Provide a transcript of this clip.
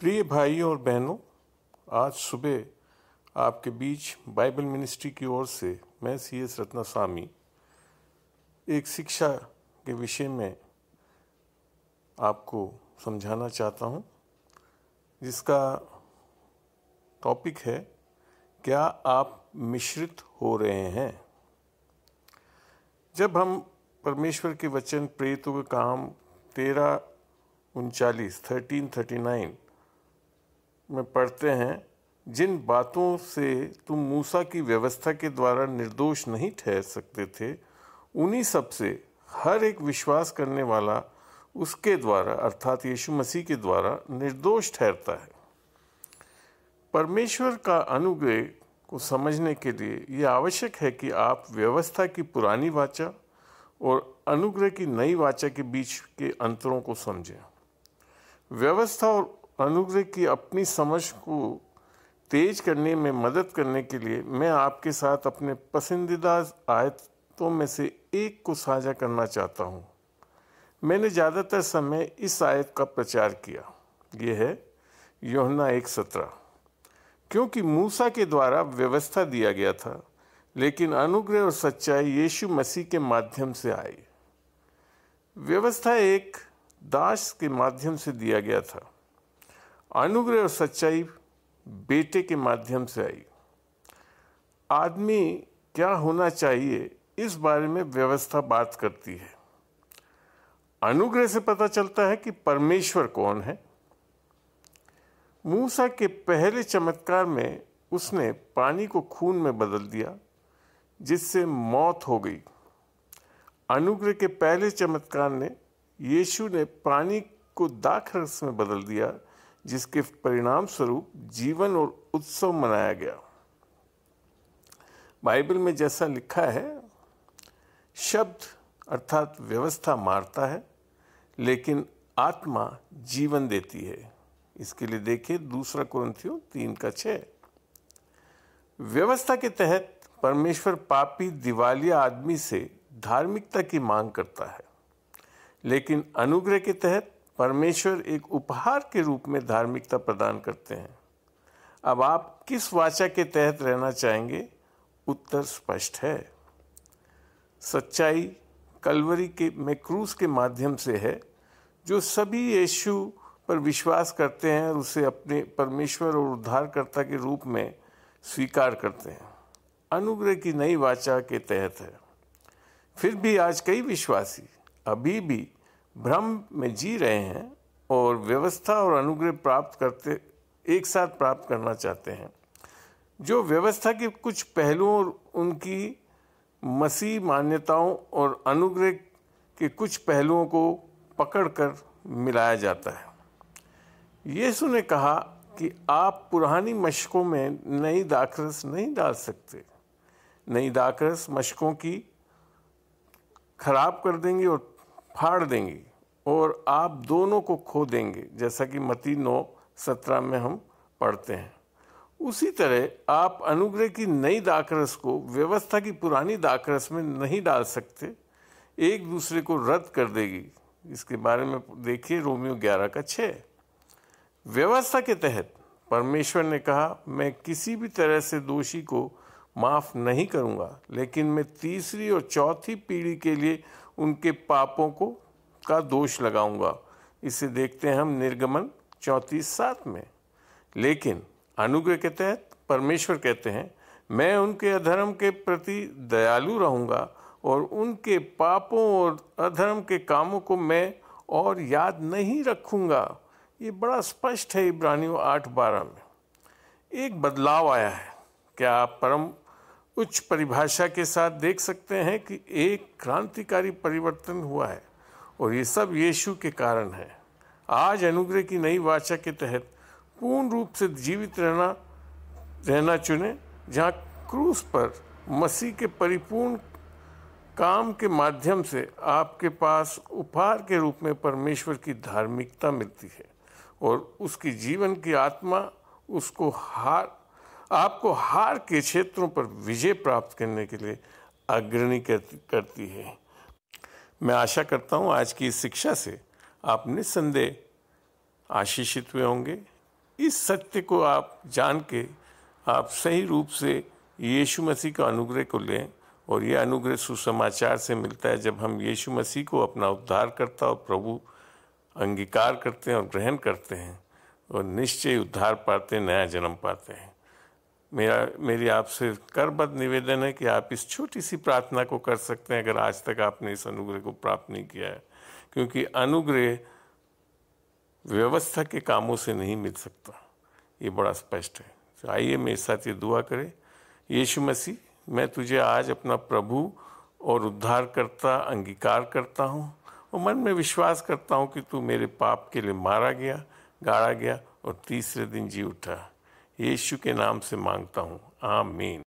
प्रिय भाइयों और बहनों आज सुबह आपके बीच बाइबल मिनिस्ट्री की ओर से मैं सी एस रत्ना स्वामी एक शिक्षा के विषय में आपको समझाना चाहता हूँ जिसका टॉपिक है क्या आप मिश्रित हो रहे हैं जब हम परमेश्वर के वचन प्रेतों के काम तेरह उनचालीस थर्टीन थर्टी नाइन में पढ़ते हैं जिन बातों से तुम मूसा की व्यवस्था के द्वारा निर्दोष नहीं ठहर सकते थे उन्हीं सब से हर एक विश्वास करने वाला उसके द्वारा अर्थात यीशु मसीह के द्वारा निर्दोष ठहरता है परमेश्वर का अनुग्रह को समझने के लिए यह आवश्यक है कि आप व्यवस्था की पुरानी वाचा और अनुग्रह की नई वाचा के बीच के अंतरों को समझें व्यवस्था और अनुग्रह की अपनी समझ को तेज करने में मदद करने के लिए मैं आपके साथ अपने पसंदीदा आयतों में से एक को साझा करना चाहता हूँ मैंने ज़्यादातर समय इस आयत का प्रचार किया यह है योहना एक सत्रह क्योंकि मूसा के द्वारा व्यवस्था दिया गया था लेकिन अनुग्रह और सच्चाई यीशु मसीह के माध्यम से आई व्यवस्था एक दास के माध्यम से दिया गया था अनुग्रह और सच्चाई बेटे के माध्यम से आई आदमी क्या होना चाहिए इस बारे में व्यवस्था बात करती है अनुग्रह से पता चलता है कि परमेश्वर कौन है मूसा के पहले चमत्कार में उसने पानी को खून में बदल दिया जिससे मौत हो गई अनुग्रह के पहले चमत्कार ने यीशु ने पानी को दाखरस में बदल दिया जिसके परिणाम स्वरूप जीवन और उत्सव मनाया गया बाइबल में जैसा लिखा है शब्द अर्थात व्यवस्था मारता है लेकिन आत्मा जीवन देती है इसके लिए देखिए दूसरा क्रंथियो तीन का छ व्यवस्था के तहत परमेश्वर पापी दिवालिया आदमी से धार्मिकता की मांग करता है लेकिन अनुग्रह के तहत परमेश्वर एक उपहार के रूप में धार्मिकता प्रदान करते हैं अब आप किस वाचा के तहत रहना चाहेंगे उत्तर स्पष्ट है सच्चाई कलवरी के मैक्रूज के माध्यम से है जो सभी यीशु पर विश्वास करते हैं और उसे अपने परमेश्वर और उद्धारकर्ता के रूप में स्वीकार करते हैं अनुग्रह की नई वाचा के तहत है फिर भी आज कई विश्वासी अभी भी भ्रम में जी रहे हैं और व्यवस्था और अनुग्रह प्राप्त करते एक साथ प्राप्त करना चाहते हैं जो व्यवस्था के कुछ पहलुओं और उनकी मसीह मान्यताओं और अनुग्रह के कुछ पहलुओं को पकड़कर मिलाया जाता है यीशु ने कहा कि आप पुरानी मशकों में नई दाखरस नहीं डाल सकते नई दाखरस मशकों की खराब कर देंगी और फाड़ देंगे और आप दोनों को खो देंगे जैसा कि मती नौ सत्रह में हम पढ़ते हैं उसी तरह आप अनुग्रह की नई दाकरस को व्यवस्था की पुरानी दाकरस में नहीं डाल सकते एक दूसरे को रद्द कर देगी इसके बारे में देखिए रोमियो ग्यारह का छः व्यवस्था के तहत परमेश्वर ने कहा मैं किसी भी तरह से दोषी को माफ़ नहीं करूंगा लेकिन मैं तीसरी और चौथी पीढ़ी के लिए उनके पापों को का दोष लगाऊंगा इसे देखते हैं हम निर्गमन चौंतीस सात में लेकिन अनुग्रह के तहत परमेश्वर कहते हैं मैं उनके अधर्म के प्रति दयालु रहूंगा और उनके पापों और अधर्म के कामों को मैं और याद नहीं रखूंगा ये बड़ा स्पष्ट है इब्रानियों आठ बारह में एक बदलाव आया है क्या आप परम उच्च परिभाषा के साथ देख सकते हैं कि एक क्रांतिकारी परिवर्तन हुआ है और ये सब यीशु के कारण है आज अनुग्रह की नई वाचा के तहत पूर्ण रूप से जीवित रहना रहना चुने जहाँ क्रूस पर मसीह के परिपूर्ण काम के माध्यम से आपके पास उपहार के रूप में परमेश्वर की धार्मिकता मिलती है और उसकी जीवन की आत्मा उसको हार आपको हार के क्षेत्रों पर विजय प्राप्त करने के लिए अग्रणी करती है मैं आशा करता हूँ आज की इस शिक्षा से आप निस्संदेह आशीषित हुए होंगे इस सत्य को आप जान के आप सही रूप से यीशु मसीह का अनुग्रह को लें और ये अनुग्रह सुसमाचार से मिलता है जब हम यीशु मसीह को अपना उद्धार करता और प्रभु अंगीकार करते हैं और ग्रहण करते हैं और निश्चय उद्धार पाते नया जन्म पाते हैं मेरा मेरी आपसे करबद्ध निवेदन है कि आप इस छोटी सी प्रार्थना को कर सकते हैं अगर आज तक आपने इस अनुग्रह को प्राप्त नहीं किया है क्योंकि अनुग्रह व्यवस्था के कामों से नहीं मिल सकता ये बड़ा स्पष्ट है तो आइए मेरे साथ ये दुआ करें यीशु मसीह मैं तुझे आज अपना प्रभु और उद्धार करता अंगीकार करता हूँ और मन में विश्वास करता हूँ कि तू मेरे पाप के लिए मारा गया गाड़ा गया और तीसरे दिन जी उठा यीशु के नाम से मांगता हूँ आमीन